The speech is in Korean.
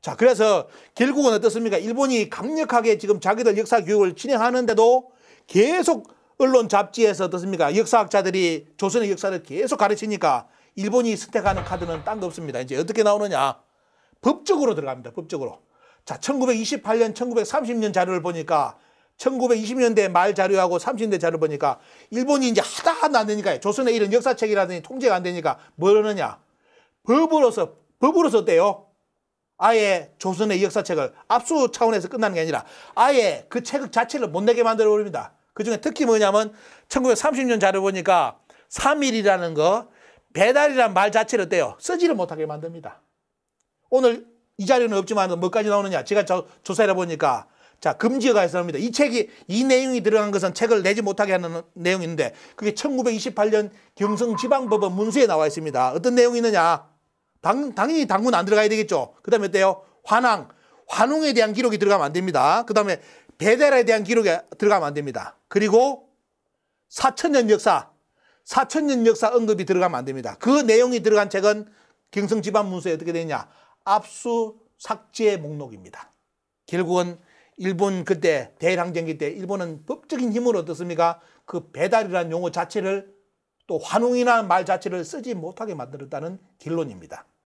자, 그래서 결국은 어떻습니까? 일본이 강력하게 지금 자기들 역사 교육을 진행하는데도 계속 언론 잡지에서 어떻습니까? 역사학자들이 조선의 역사를 계속 가르치니까 일본이 선택하는 카드는 딴 거 없습니다. 이제 어떻게 나오느냐? 법적으로 들어갑니다. 법적으로. 자, 1928년, 1930년 자료를 보니까 1920년대 말 자료하고 30년대 자료 를 보니까 일본이 이제 하다 하다 안 되니까 조선의 이런 역사책이라든지 통제가 안 되니까 뭐러느냐 법으로서, 법으로서 어때요? 아예 조선의 역사책을 압수 차원에서 끝나는 게 아니라 아예 그책을 자체를 못 내게 만들어 버립니다. 그 중에 특히 뭐냐면 1930년 자료 보니까 3일이라는 거 배달이란 말 자체를 어때요? 쓰지를 못하게 만듭니다. 오늘 이 자료는 없지만 뭐까지 나오느냐. 제가 저 조사해 보니까 자, 금지어가 있습니다. 이 책이, 이 내용이 들어간 것은 책을 내지 못하게 하는 내용인데, 그게 1928년 경성지방법원 문서에 나와 있습니다. 어떤 내용이 있느냐. 당, 당연히 당군 안 들어가야 되겠죠. 그 다음에 어때요? 환항. 환웅에 대한 기록이 들어가면 안 됩니다. 그 다음에 배달에 대한 기록이 들어가면 안 됩니다. 그리고 사천년 역사, 사천년 역사 언급이 들어가면 안 됩니다. 그 내용이 들어간 책은 경성지방 문서에 어떻게 되냐? 압수 삭제 목록입니다. 결국은 일본 그때 대일항쟁기 때 일본은 법적인 힘으로 어떻습니까? 그 배달이라는 용어 자체를 또 환웅이라는 말 자체를 쓰지 못하게 만들었다는 결론입니다.